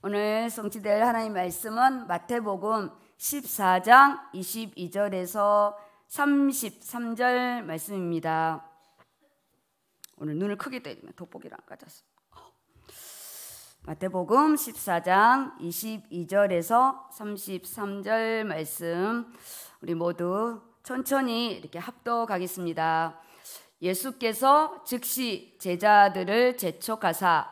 오늘 성취될 하나님 말씀은 마태복음 14장 22절에서 33절 말씀입니다. 오늘 눈을 크게 떠면 돋보기를 안 가졌어. 마태복음 14장 22절에서 33절 말씀 우리 모두 천천히 이렇게 합독하겠습니다. 예수께서 즉시 제자들을 재촉하사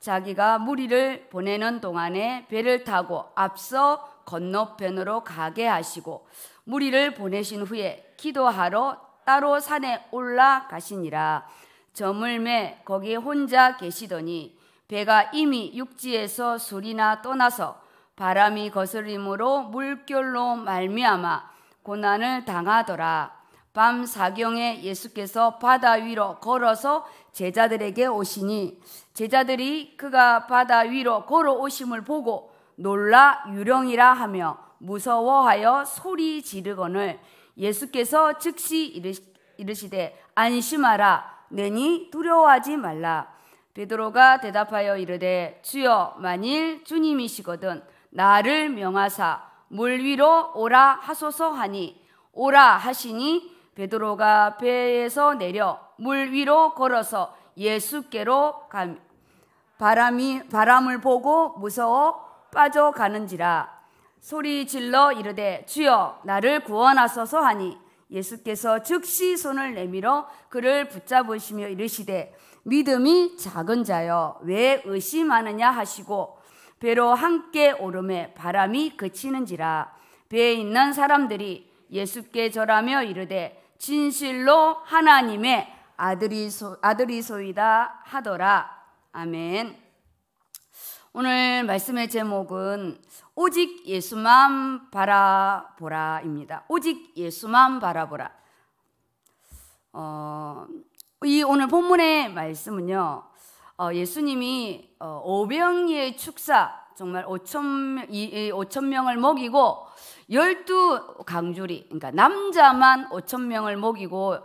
자기가 무리를 보내는 동안에 배를 타고 앞서 건너편으로 가게 하시고 무리를 보내신 후에 기도하러 따로 산에 올라가시니라 저물매 거기 혼자 계시더니 배가 이미 육지에서 술이나 떠나서 바람이 거슬림으로 물결로 말미암아 고난을 당하더라 밤 사경에 예수께서 바다 위로 걸어서 제자들에게 오시니 제자들이 그가 바다 위로 걸어 오심을 보고 놀라 유령이라 하며 무서워하여 소리 지르거늘 예수께서 즉시 이르시되 안심하라 내니 두려워하지 말라 베드로가 대답하여 이르되 주여 만일 주님이시거든 나를 명하사 물 위로 오라 하소서 하니 오라 하시니 베드로가 배에서 내려 물 위로 걸어서 예수께로 감, 바람이 바람을 보고 무서워 빠져가는지라 소리 질러 이르되 주여 나를 구원하소서 하니 예수께서 즉시 손을 내밀어 그를 붙잡으시며 이르시되 믿음이 작은 자여 왜 의심하느냐 하시고 배로 함께 오름에 바람이 그치는지라 배에 있는 사람들이 예수께 절하며 이르되 진실로 하나님의 아들이 소, 아들이 소이다 하더라. 아멘. 오늘 말씀의 제목은 오직 예수만 바라보라입니다. 오직 예수만 바라보라. 어, 이 오늘 본문의 말씀은요. 어, 예수님이 어, 오병이의 축사 정말 5천, 5천 명을 먹이고 열두 강주리 그러니까 남자만 5천 명을 먹이고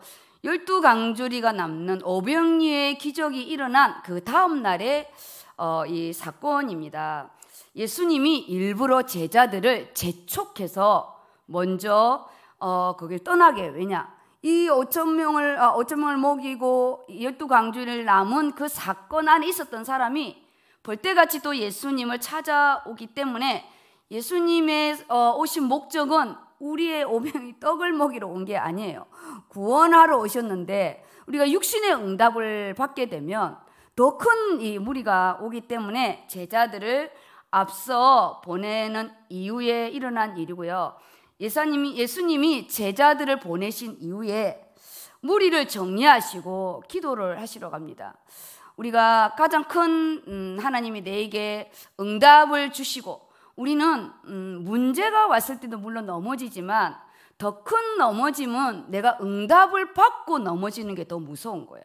열두 강주리가 남는 오병리의 기적이 일어난 그 다음 날의 어, 이 사건입니다. 예수님이 일부러 제자들을 재촉해서 먼저 어, 거길 떠나게 왜냐 이 5천 명을 아, 5천 명을 먹이고 열두 강주를 남은 그 사건 안에 있었던 사람이 벌떼같이 또 예수님을 찾아오기 때문에 예수님의 어, 오신 목적은 우리의 오병이 떡을 먹이러 온 게 아니에요. 구원하러 오셨는데 우리가 육신의 응답을 받게 되면 더큰이 무리가 오기 때문에 제자들을 앞서 보내는 이후에 일어난 일이고요. 예사님이, 예수님이 제자들을 보내신 이후에 무리를 정리하시고 기도를 하시러 갑니다. 우리가 가장 큰 음, 하나님이 내게 응답을 주시고 우리는 음, 문제가 왔을 때도 물론 넘어지지만 더 큰 넘어짐은 내가 응답을 받고 넘어지는 게 더 무서운 거예요.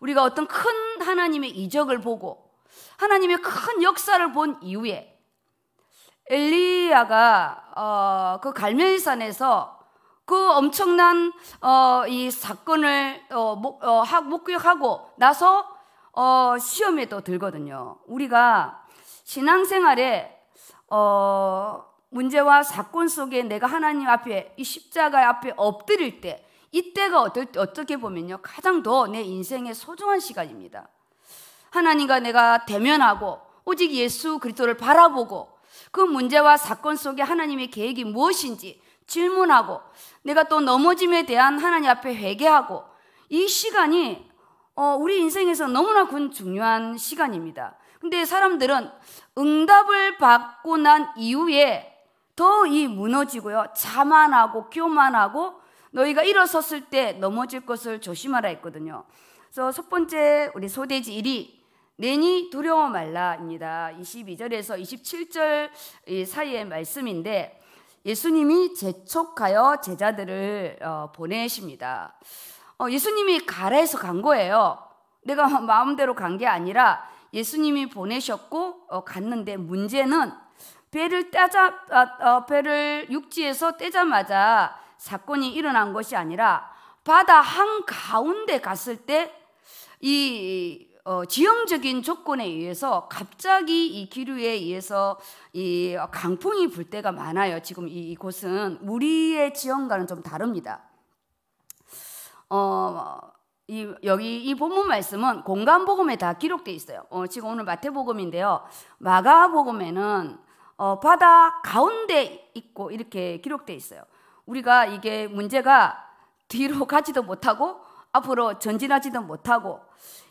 우리가 어떤 큰 하나님의 이적을 보고 하나님의 큰 역사를 본 이후에 엘리야가 어, 그 갈멜산에서 그 엄청난 어, 이 사건을 어, 목, 어, 목격하고 나서 어, 시험에 또 들거든요. 우리가 신앙생활에 어, 문제와 사건 속에 내가 하나님 앞에 이 십자가 앞에 엎드릴 때 이때가 어떨, 어떻게 보면요 가장 더 내 인생의 소중한 시간입니다. 하나님과 내가 대면하고 오직 예수 그리스도를 바라보고 그 문제와 사건 속에 하나님의 계획이 무엇인지 질문하고 내가 또 넘어짐에 대한 하나님 앞에 회개하고 이 시간이 어, 우리 인생에서 너무나 군 중요한 시간입니다. 근데 사람들은 응답을 받고 난 이후에 더 이 무너지고요. 자만하고 교만하고 너희가 일어섰을 때 넘어질 것을 조심하라 했거든요. 그래서 첫 번째 우리 소대지 1위 내니 두려워 말라입니다. 22절에서 27절 사이의 말씀인데 예수님이 재촉하여 제자들을 어, 보내십니다. 어, 예수님이 가라에서 간 거예요. 내가 마음대로 간 게 아니라 예수님이 보내셨고 어, 갔는데 문제는 배를 따자 아, 어, 배를 육지에서 떼자마자 사건이 일어난 것이 아니라 바다 한 가운데 갔을 때이 어, 지형적인 조건에 의해서 갑자기 이 기류에 의해서 이 강풍이 불 때가 많아요. 지금 이, 이곳은 우리의 지형과는 좀 다릅니다. 어, 이, 여기 이 본문 말씀은 공간복음에 다 기록되어 있어요. 어, 지금 오늘 마태복음인데요. 마가복음에는 어, 바다 가운데 있고 이렇게 기록되어 있어요. 우리가 이게 문제가 뒤로 가지도 못하고 앞으로 전진하지도 못하고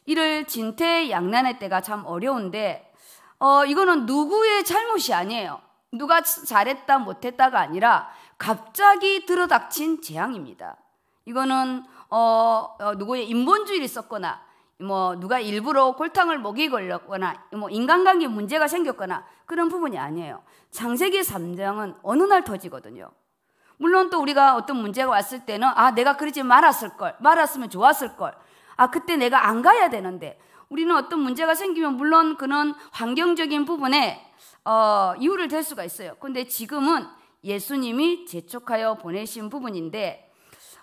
이를 진퇴양난의 때가 참 어려운데 어, 이거는 누구의 잘못이 아니에요. 누가 잘했다 못했다가 아니라 갑자기 들어닥친 재앙입니다. 이거는 어, 어 누구의 인본주의를 썼거나 뭐 누가 일부러 골탕을 먹이 걸렸거나 뭐 인간관계 문제가 생겼거나 그런 부분이 아니에요. 창세기 3장은 어느 날 터지거든요. 물론 또 우리가 어떤 문제가 왔을 때는 아 내가 그러지 말았을 걸 말았으면 좋았을 걸 아 그때 내가 안 가야 되는데 우리는 어떤 문제가 생기면 물론 그런 환경적인 부분에 어, 이유를 댈 수가 있어요. 근데 지금은 예수님이 재촉하여 보내신 부분인데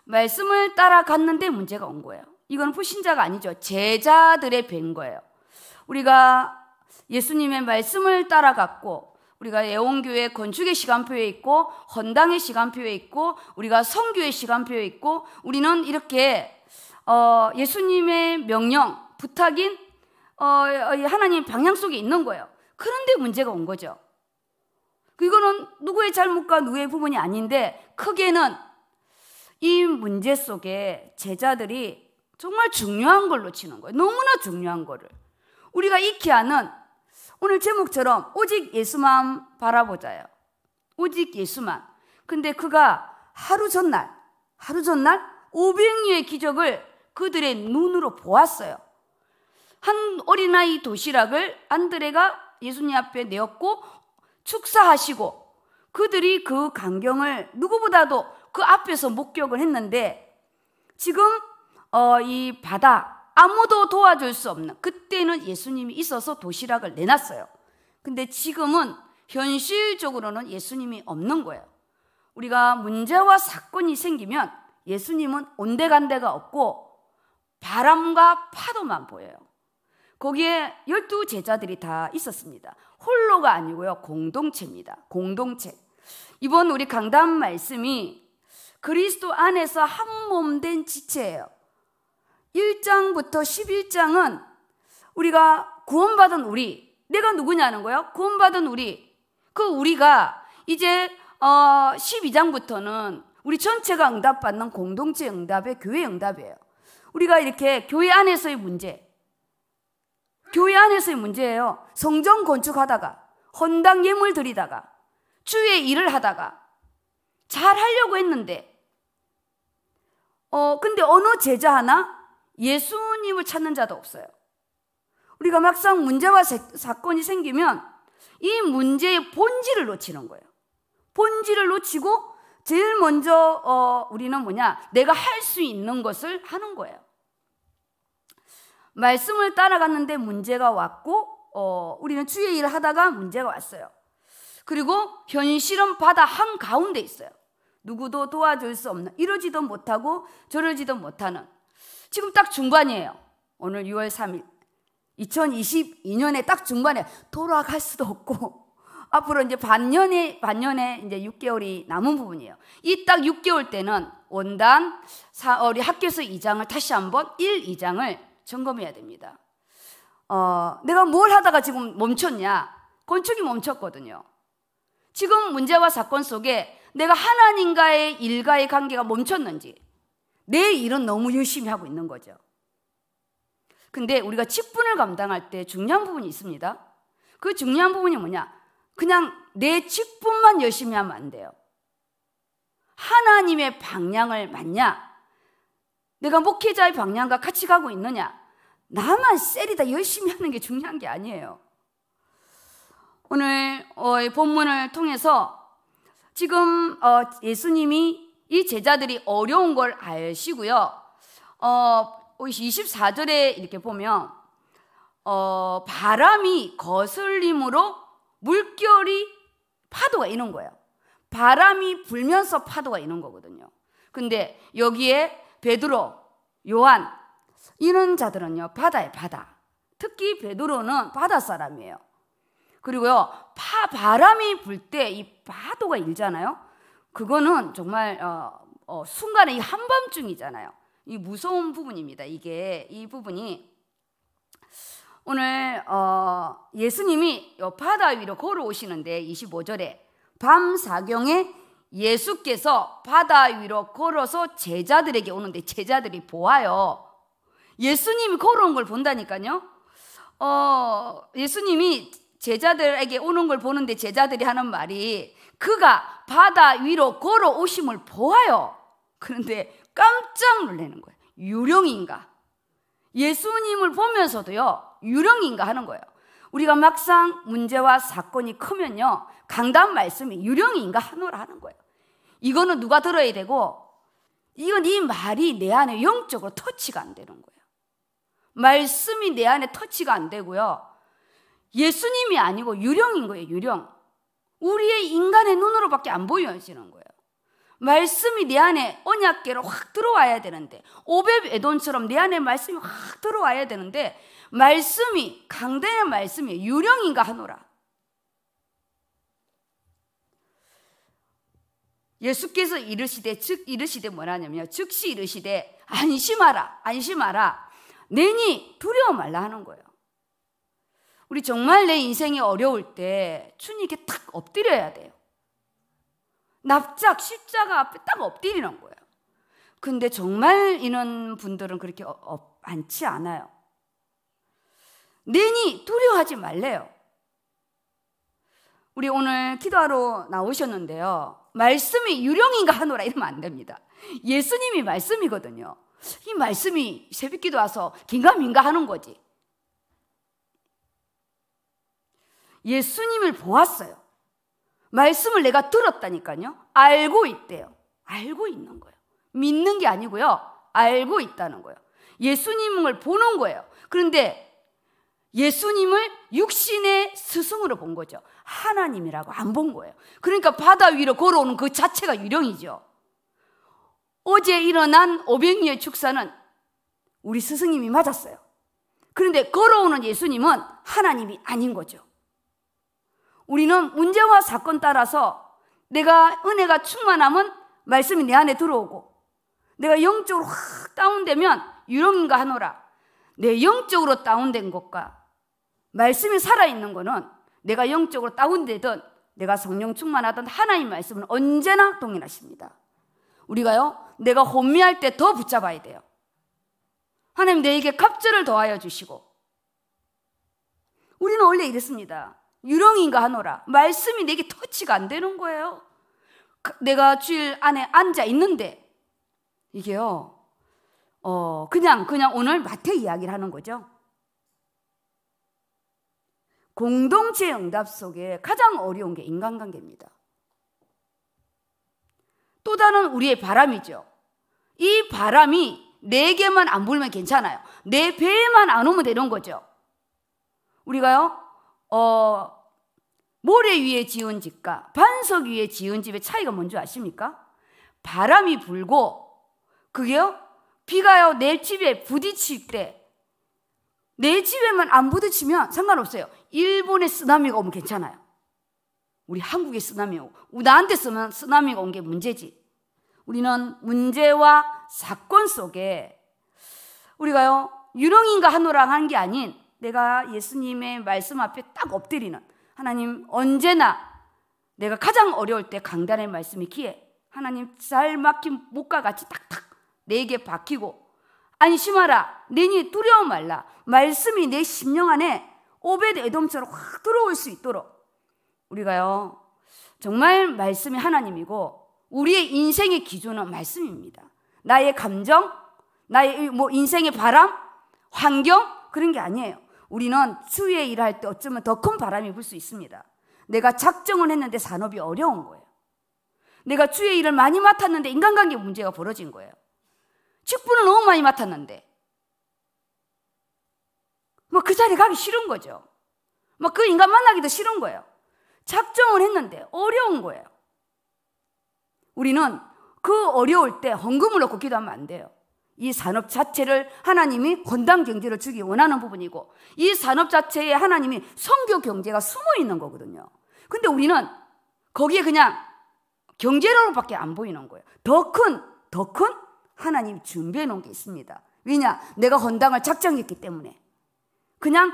말씀을 따라갔는데 문제가 온 거예요. 이건 후신자가 아니죠. 제자들의 배인 거예요. 우리가 예수님의 말씀을 따라갔고 우리가 예원교회 건축의 시간표에 있고 헌당의 시간표에 있고 우리가 성교의 시간표에 있고 우리는 이렇게 어, 예수님의 명령 부탁인 어, 하나님 방향 속에 있는 거예요. 그런데 문제가 온 거죠. 이거는 누구의 잘못과 누구의 부분이 아닌데 크게는 이 문제 속에 제자들이 정말 중요한 걸로 치는 거예요. 너무나 중요한 거를. 우리가 익히 아는 오늘 제목처럼 오직 예수만 바라보자요. 오직 예수만. 근데 그가 하루 전날, 하루 전날 500류의 기적을 그들의 눈으로 보았어요. 한 어린아이 도시락을 안드레가 예수님 앞에 내었고 축사하시고 그들이 그 광경을 누구보다도 그 앞에서 목격을 했는데 지금 어, 이 바다 아무도 도와줄 수 없는 그때는 예수님이 있어서 도시락을 내놨어요. 근데 지금은 현실적으로는 예수님이 없는 거예요. 우리가 문제와 사건이 생기면 예수님은 온데간데가 없고 바람과 파도만 보여요. 거기에 열두 제자들이 다 있었습니다. 홀로가 아니고요. 공동체입니다. 공동체. 이번 우리 강단 말씀이 그리스도 안에서 한몸된 지체예요. 1장부터 11장은 우리가 구원받은 우리, 내가 누구냐는 거예요. 구원받은 우리. 그 우리가 이제 어 12장부터는 우리 전체가 응답받는 공동체 응답의 교회 응답이에요. 우리가 이렇게 교회 안에서의 문제, 교회 안에서의 문제예요. 성전 건축하다가, 헌당 예물 드리다가, 주의 일을 하다가, 잘 하려고 했는데, 어, 근데 어느 제자 하나 예수님을 찾는 자도 없어요. 우리가 막상 문제와 사건이 생기면 이 문제의 본질을 놓치는 거예요. 본질을 놓치고 제일 먼저 어, 우리는 뭐냐? 내가 할 수 있는 것을 하는 거예요. 말씀을 따라갔는데 문제가 왔고 어, 우리는 주의 일을 하다가 문제가 왔어요. 그리고 현실은 바다 한 가운데 있어요. 누구도 도와줄 수 없는 이러지도 못하고 저러지도 못하는 지금 딱 중반이에요. 오늘 6월 3일 2022년에 딱 중반에 돌아갈 수도 없고 앞으로 이제 반년에 반년에 이제 6개월이 남은 부분이에요. 이 딱 6개월 때는 원단 어, 우리 학교에서 2장을 다시 한번 1, 2장을 점검해야 됩니다. 어, 내가 뭘 하다가 지금 멈췄냐? 건축이 멈췄거든요. 지금 문제와 사건 속에 내가 하나님과의 일과의 관계가 멈췄는지 내 일은 너무 열심히 하고 있는 거죠. 근데 우리가 직분을 감당할 때 중요한 부분이 있습니다. 그 중요한 부분이 뭐냐? 그냥 내 직분만 열심히 하면 안 돼요. 하나님의 방향을 맞냐? 내가 목회자의 방향과 같이 가고 있느냐? 나만 셀이다 열심히 하는 게 중요한 게 아니에요. 오늘 어, 본문을 통해서 지금 어, 예수님이 이 제자들이 어려운 걸 아시고요. 어, 24절에 이렇게 보면 어, 바람이 거슬림으로 물결이 파도가 있는 거예요. 바람이 불면서 파도가 있는 거거든요. 근데 여기에 베드로, 요한 이런 자들은요. 바다에 바다. 특히 베드로는 바다 사람이에요. 그리고요, 파 바람이 불 때 이 파도가 일잖아요. 그거는 정말 어, 어, 순간에 이 한밤중이잖아요. 이 무서운 부분입니다. 이게 이 부분이 오늘 어, 예수님이 바다 위로 걸어오시는데 25절에 밤 사경에 예수께서 바다 위로 걸어서 제자들에게 오는데 제자들이 보아요. 예수님이 걸어온 걸 본다니까요. 어, 예수님이 제자들에게 오는 걸 보는데 제자들이 하는 말이 그가 바다 위로 걸어 오심을 보아요. 그런데 깜짝 놀라는 거예요. 유령인가? 예수님을 보면서도요, 유령인가 하는 거예요. 우리가 막상 문제와 사건이 크면요, 강단 말씀이 유령인가 하노라 하는 거예요. 이거는 누가 들어야 되고, 이건 이 말이 내 안에 영적으로 터치가 안 되는 거예요. 말씀이 내 안에 터치가 안 되고요. 예수님이 아니고 유령인 거예요, 유령. 우리의 인간의 눈으로밖에 안 보여지는 거예요. 말씀이 내 안에 언약계로 확 들어와야 되는데, 오백 애돈처럼 내 안에 말씀이 확 들어와야 되는데, 말씀이, 강대의 말씀이 유령인가 하노라. 예수께서 이르시되, 즉, 이르시되 뭐라냐면 즉시 이르시되, 안심하라, 안심하라. 내니 두려워 말라 하는 거예요. 우리 정말 내 인생이 어려울 때 주님께 탁 엎드려야 돼요. 납작 십자가 앞에 딱 엎드리는 거예요. 근데 정말 이런 분들은 그렇게 어, 어, 많지 않아요. 내니 두려워하지 말래요. 우리 오늘 기도하러 나오셨는데요. 말씀이 유령인가 하노라 이러면 안 됩니다. 예수님이 말씀이거든요. 이 말씀이 새벽 기도 와서 긴가민가 하는 거지. 예수님을 보았어요. 말씀을 내가 들었다니까요. 알고 있대요. 알고 있는 거예요. 믿는 게 아니고요. 알고 있다는 거예요. 예수님을 보는 거예요. 그런데 예수님을 육신의 스승으로 본 거죠. 하나님이라고 안 본 거예요. 그러니까 바다 위로 걸어오는 그 자체가 유령이죠. 어제 일어난 5 0 0이의 축사는 우리 스승님이 맞았어요. 그런데 걸어오는 예수님은 하나님이 아닌 거죠. 우리는 문제와 사건 따라서 내가 은혜가 충만하면 말씀이 내 안에 들어오고 내가 영적으로 확 다운되면 유령인가 하노라. 내 영적으로 다운된 것과 말씀이 살아있는 것은 내가 영적으로 다운되든 내가 성령 충만하던 하나님 말씀은 언제나 동일하십니다. 우리가요, 내가 혼미할 때 더 붙잡아야 돼요. 하나님 내게 갑절을 더하여 주시고. 우리는 원래 이랬습니다. 유령인가 하노라. 말씀이 내게 터치가 안 되는 거예요. 내가 주일 안에 앉아 있는데 이게요. 어, 그냥 그냥 오늘 마태 이야기를 하는 거죠. 공동체 응답 속에 가장 어려운 게 인간관계입니다. 또 다른 우리의 바람이죠. 이 바람이 내게만 안 불면 괜찮아요. 내 배에만 안 오면 되는 거죠. 우리가요, 어, 모래 위에 지은 집과 반석 위에 지은 집의 차이가 뭔지 아십니까? 바람이 불고 그게요? 비가요 내 집에 부딪힐 때 내 집에만 안 부딪히면 상관없어요. 일본의 쓰나미가 오면 괜찮아요. 우리 한국의 쓰나미 오고 나한테 쓰면 쓰나미가 온 게 문제지. 우리는 문제와 사건 속에 우리가요 유령인가 하노라 하는 게 아닌 내가 예수님의 말씀 앞에 딱 엎드리는 하나님 언제나 내가 가장 어려울 때 강단의 말씀이 기에 하나님 잘 막힌 목과 같이 딱딱 내게 박히고 안심하라 내니 두려워 말라 말씀이 내 심령 안에 오베드 에돔처럼 확 들어올 수 있도록 우리가요 정말 말씀이 하나님이고 우리의 인생의 기준은 말씀입니다 나의 감정 나의 뭐 인생의 바람 환경 그런 게 아니에요 우리는 추위에 일할 때 어쩌면 더 큰 바람이 불 수 있습니다. 내가 작정을 했는데 산업이 어려운 거예요. 내가 추위에 일을 많이 맡았는데 인간관계 문제가 벌어진 거예요. 직분을 너무 많이 맡았는데. 뭐 그 자리에 가기 싫은 거죠. 막그 뭐 인간 만나기도 싫은 거예요. 작정을 했는데 어려운 거예요. 우리는 그 어려울 때 헌금을 얻고 기도하면 안 돼요. 이 산업 자체를 하나님이 건당 경제를 주기 원하는 부분이고 이 산업 자체에 하나님이 성교 경제가 숨어 있는 거거든요. 근데 우리는 거기에 그냥 경제로밖에 안 보이는 거예요. 더 큰, 더 큰 하나님이 준비해 놓은 게 있습니다. 왜냐? 내가 헌당을 작정했기 때문에. 그냥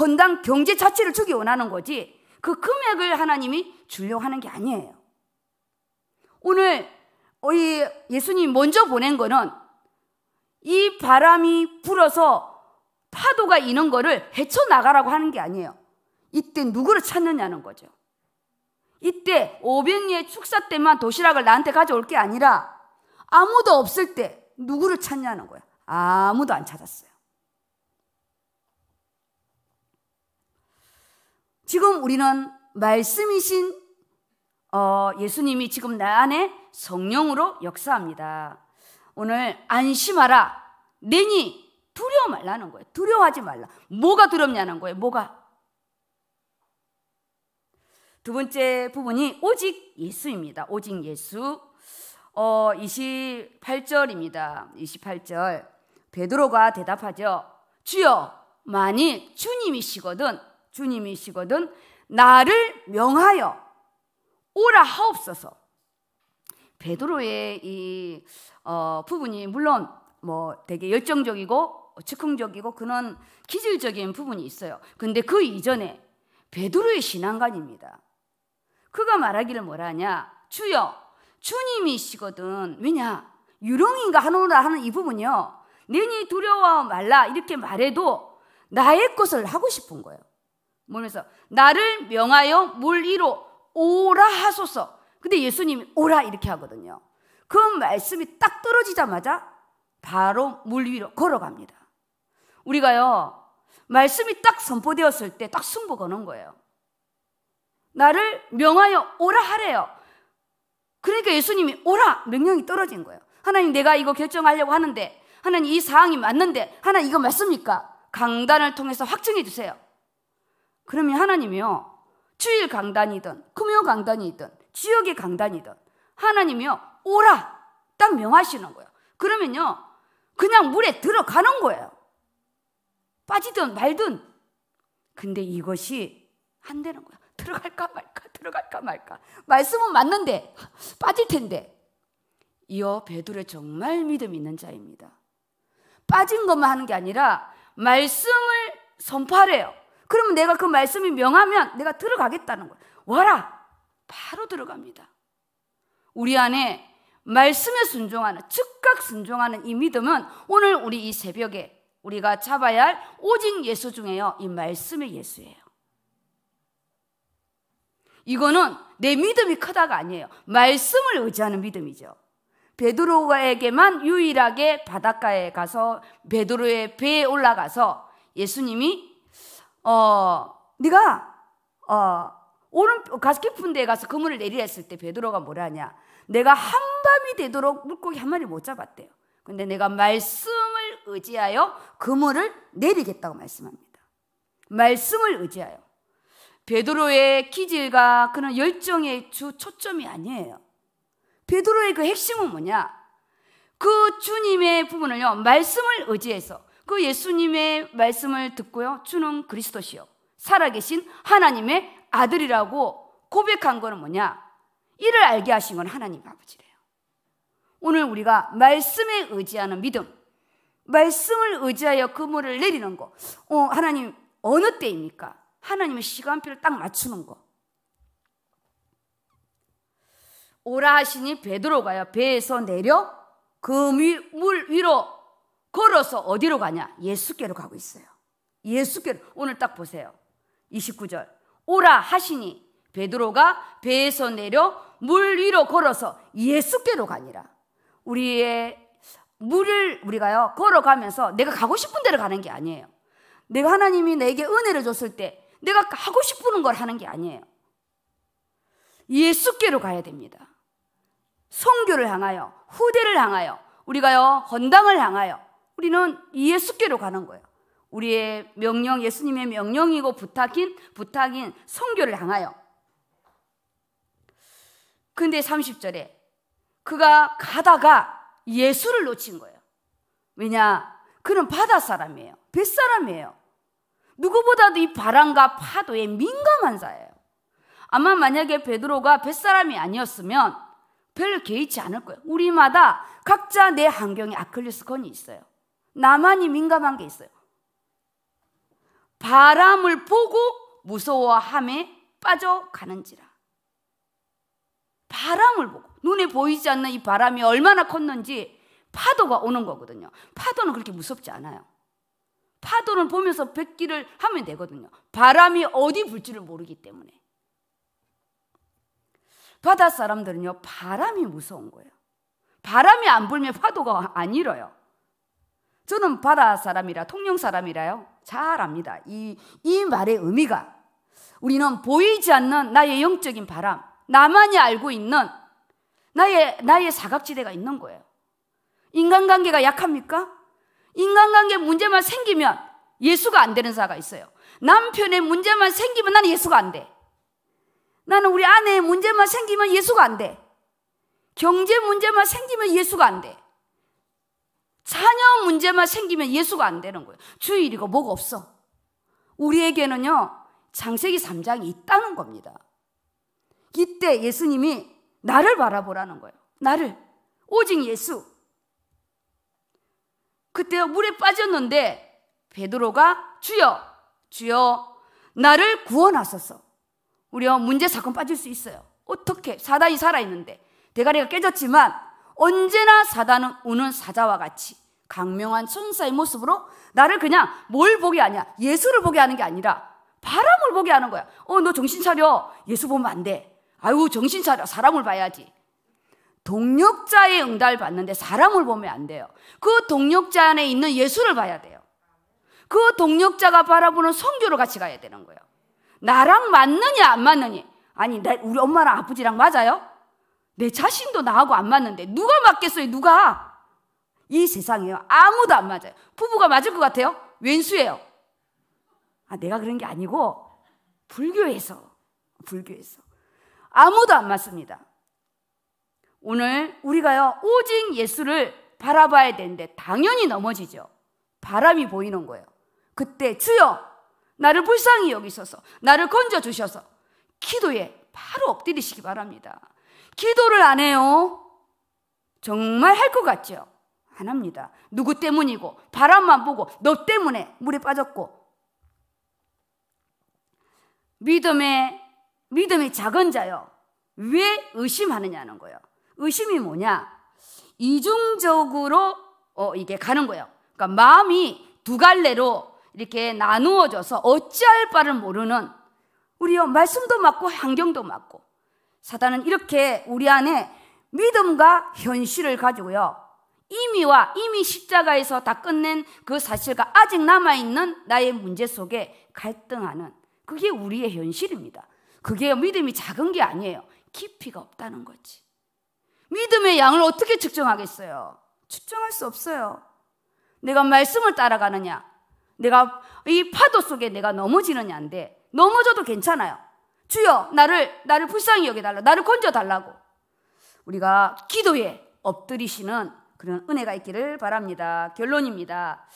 헌당 경제 자체를 주기 원하는 거지 그 금액을 하나님이 주려고 하는 게 아니에요. 오늘 어, 예수님 먼저 보낸 거는 이 바람이 불어서 파도가 이는 거를 헤쳐나가라고 하는 게 아니에요. 이때 누구를 찾느냐는 거죠. 이때 오병리의 축사 때만 도시락을 나한테 가져올 게 아니라 아무도 없을 때 누구를 찾냐는 거예요 아무도 안 찾았어요. 지금 우리는 말씀이신 어, 예수님이 지금 나 안에 성령으로 역사합니다. 오늘 안심하라. 내니 두려워 말라는 거예요. 두려워하지 말라. 뭐가 두렵냐는 거예요. 뭐가? 두 번째 부분이 오직 예수입니다. 오직 예수. 어, 28절입니다. 28절. 베드로가 대답하죠. 주여, 만일 주님이시거든, 주님이시거든, 나를 명하여 오라 하옵소서. 베드로의 이 어, 부분이 물론 뭐 되게 열정적이고 즉흥적이고 그런 기질적인 부분이 있어요. 근데 그 이전에 베드로의 신앙관입니다. 그가 말하기를 뭐라 하냐? 주여, 주님이시거든. 왜냐? 유령인가 하노라 하는 이 부분이요. 내니 두려워 말라 이렇게 말해도 나의 것을 하고 싶은 거예요. 뭐면서 나를 명하여 물 위로 오라 하소서. 근데 예수님이 오라 이렇게 하거든요. 그 말씀이 딱 떨어지자마자 바로 물 위로 걸어갑니다. 우리가요, 말씀이 딱 선포되었을 때 딱 승부 거는 거예요. 나를 명하여 오라 하래요. 그러니까 예수님이 오라 명령이 떨어진 거예요. 하나님 내가 이거 결정하려고 하는데 하나님 이 사항이 맞는데 하나님 이거 맞습니까? 강단을 통해서 확증해 주세요. 그러면 하나님이요. 주일 강단이든 금요 강단이든 지역의 강단이든 하나님이요 오라 딱 명하시는 거예요. 그러면요 그냥 물에 들어가는 거예요. 빠지든 말든 근데 이것이 안 되는 거야. 들어갈까 말까 들어갈까 말까 말씀은 맞는데 빠질 텐데 이어 베드로 정말 믿음 있는 자입니다. 빠진 것만 하는 게 아니라 말씀을 선포하래요. 그러면 내가 그 말씀이 명하면 내가 들어가겠다는 거예요. 와라 바로 들어갑니다. 우리 안에 말씀에 순종하는, 즉각 순종하는 이 믿음은 오늘 우리 이 새벽에 우리가 잡아야 할 오직 예수 중에요. 이 말씀의 예수예요. 이거는 내 믿음이 크다가 아니에요. 말씀을 의지하는 믿음이죠. 베드로에게만 유일하게 바닷가에 가서 베드로의 배에 올라가서 예수님이 어 네가 어 오른 가스 깊은 데에 가서 그물을 내리라 했을 때 베드로가 뭐라 하냐? 내가 한밤이 되도록 물고기 한 마리 못 잡았대요. 근데 내가 말씀을 의지하여 그물을 내리겠다고 말씀합니다. 말씀을 의지하여. 베드로의 기질과 그런 열정의 주 초점이 아니에요. 베드로의 그 핵심은 뭐냐? 그 주님의 부분을요, 말씀을 의지해서 그 예수님의 말씀을 듣고요, 주는 그리스도시요. 살아계신 하나님의 아들이라고 고백한 거는 뭐냐? 이를 알게 하신 건 하나님 아버지래요. 오늘 우리가 말씀에 의지하는 믿음, 말씀을 의지하여 그물을 내리는 거. 어, 하나님 어느 때입니까? 하나님의 시간표를 딱 맞추는 거. 오라 하시니 베드로가요. 배에서 내려 그 물 위로 걸어서 어디로 가냐? 예수께로 가고 있어요. 예수께로 오늘 딱 보세요. 29절. 오라 하시니 베드로가 배에서 내려 물 위로 걸어서 예수께로 가니라. 우리의 물을 우리가요 걸어가면서 내가 가고 싶은 데로 가는 게 아니에요. 내가 하나님이 내게 은혜를 줬을 때 내가 하고 싶은 걸 하는 게 아니에요. 예수께로 가야 됩니다. 성교를 향하여 후대를 향하여 우리가요 헌당을 향하여 우리는 예수께로 가는 거예요. 우리의 명령, 예수님의 명령이고 부탁인 부탁인 성교를 향하여. 근데 30절에 그가 가다가 예수를 놓친 거예요. 왜냐? 그는 바다 사람이에요. 뱃사람이에요. 누구보다도 이 바람과 파도에 민감한 자예요. 아마 만약에 베드로가 뱃사람이 아니었으면 별로 개의치 않을 거예요. 우리마다 각자 내 환경에 아클리스 건이 있어요. 나만이 민감한 게 있어요. 바람을 보고 무서워함에 빠져가는지라. 바람을 보고 눈에 보이지 않는 이 바람이 얼마나 컸는지 파도가 오는 거거든요. 파도는 그렇게 무섭지 않아요. 파도는 보면서 백기를 하면 되거든요. 바람이 어디 불지를 모르기 때문에. 바다 사람들은요, 바람이 무서운 거예요. 바람이 안 불면 파도가 안 일어요. 저는 바다 사람이라, 통영 사람이라요. 잘 압니다. 이, 이 말의 의미가 우리는 보이지 않는 나의 영적인 바람, 나만이 알고 있는 나의, 나의 사각지대가 있는 거예요. 인간관계가 약합니까? 인간관계 문제만 생기면 예수가 안 되는 사가 있어요. 남편의 문제만 생기면 나는 예수가 안 돼. 나는 우리 아내의 문제만 생기면 예수가 안 돼. 경제 문제만 생기면 예수가 안 돼. 자녀 문제만 생기면 예수가 안 되는 거예요. 주일이고 뭐가 없어. 우리에게는요, 장세기 3장이 있다는 겁니다. 이때 예수님이 나를 바라보라는 거예요. 나를. 오직 예수. 그때 물에 빠졌는데 베드로가 주여, 주여, 나를 구원하소서. 우리가 문제 사건 빠질 수 있어요. 어떻게 사단이 살아있는데 대가리가 깨졌지만 언제나 사단은 우는 사자와 같이 강명한 천사의 모습으로 나를 그냥 뭘 보게 하냐 예수를 보게 하는 게 아니라 바람을 보게 하는 거야. 어, 너 정신 차려. 예수 보면 안 돼. 아유, 정신 차려. 사람을 봐야지. 동력자의 응답을 받는데 사람을 보면 안 돼요. 그 동력자 안에 있는 예수를 봐야 돼요. 그 동력자가 바라보는 성교를 같이 가야 되는 거예요. 나랑 맞느냐, 안 맞느냐. 아니, 나, 우리 엄마랑 아버지랑 맞아요? 내 자신도 나하고 안 맞는데 누가 맞겠어요? 누가? 이 세상에요. 아무도 안 맞아요. 부부가 맞을 것 같아요? 왼수예요. 아, 내가 그런 게 아니고 불교에서 불교에서 아무도 안 맞습니다. 오늘 우리가요 오직 예수를 바라봐야 되는데 당연히 넘어지죠. 바람이 보이는 거예요. 그때 주여 나를 불쌍히 여기셔서 나를 건져 주셔서 기도에 바로 엎드리시기 바랍니다. 기도를 안 해요. 정말 할 것 같죠? 안 합니다. 누구 때문이고, 바람만 보고, 너 때문에 물에 빠졌고. 믿음의, 믿음의 작은 자요. 왜 의심하느냐는 거예요. 의심이 뭐냐? 이중적으로 어, 이게 가는 거예요. 그러니까 마음이 두 갈래로 이렇게 나누어져서 어찌할 바를 모르는 우리요 말씀도 맞고 환경도 맞고 사단은 이렇게 우리 안에 믿음과 현실을 가지고요. 이미와 이미 십자가에서 다 끝낸 그 사실과 아직 남아있는 나의 문제 속에 갈등하는 그게 우리의 현실입니다. 그게 믿음이 작은 게 아니에요. 깊이가 없다는 거지. 믿음의 양을 어떻게 측정하겠어요? 측정할 수 없어요. 내가 말씀을 따라가느냐, 내가 이 파도 속에 내가 넘어지느냐인데, 넘어져도 괜찮아요. 주여 나를 나를 불쌍히 여겨 달라. 나를 건져 달라고. 우리가 기도에 엎드리시는 그런 은혜가 있기를 바랍니다. 결론입니다.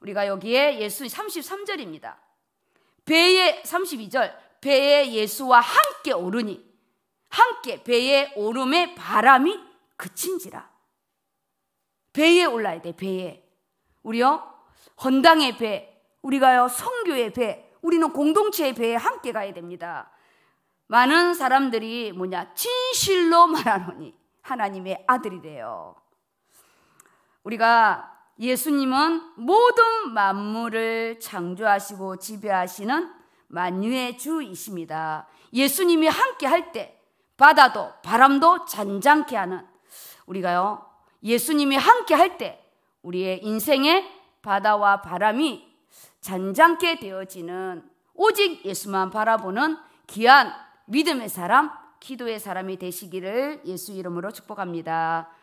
우리가 여기에 예수 33절입니다. 배에 32절 배에 예수와 함께 오르니 함께 배에 오름의 바람이 그친지라. 배에 올라야 돼, 배에. 우리요, 헌당의 배, 우리가요, 성교의 배, 우리는 공동체의 배에 함께 가야 됩니다. 많은 사람들이 뭐냐 진실로 말하노니 하나님의 아들이래요. 우리가 예수님은 모든 만물을 창조하시고 지배하시는 만유의 주이십니다. 예수님이 함께 할 때 바다도 바람도 잔잔케 하는 우리가요. 예수님이 함께 할 때 우리의 인생의 바다와 바람이 잔잔케 되어지는 오직 예수만 바라보는 귀한 믿음의 사람, 기도의 사람이 되시기를 예수 이름으로 축복합니다.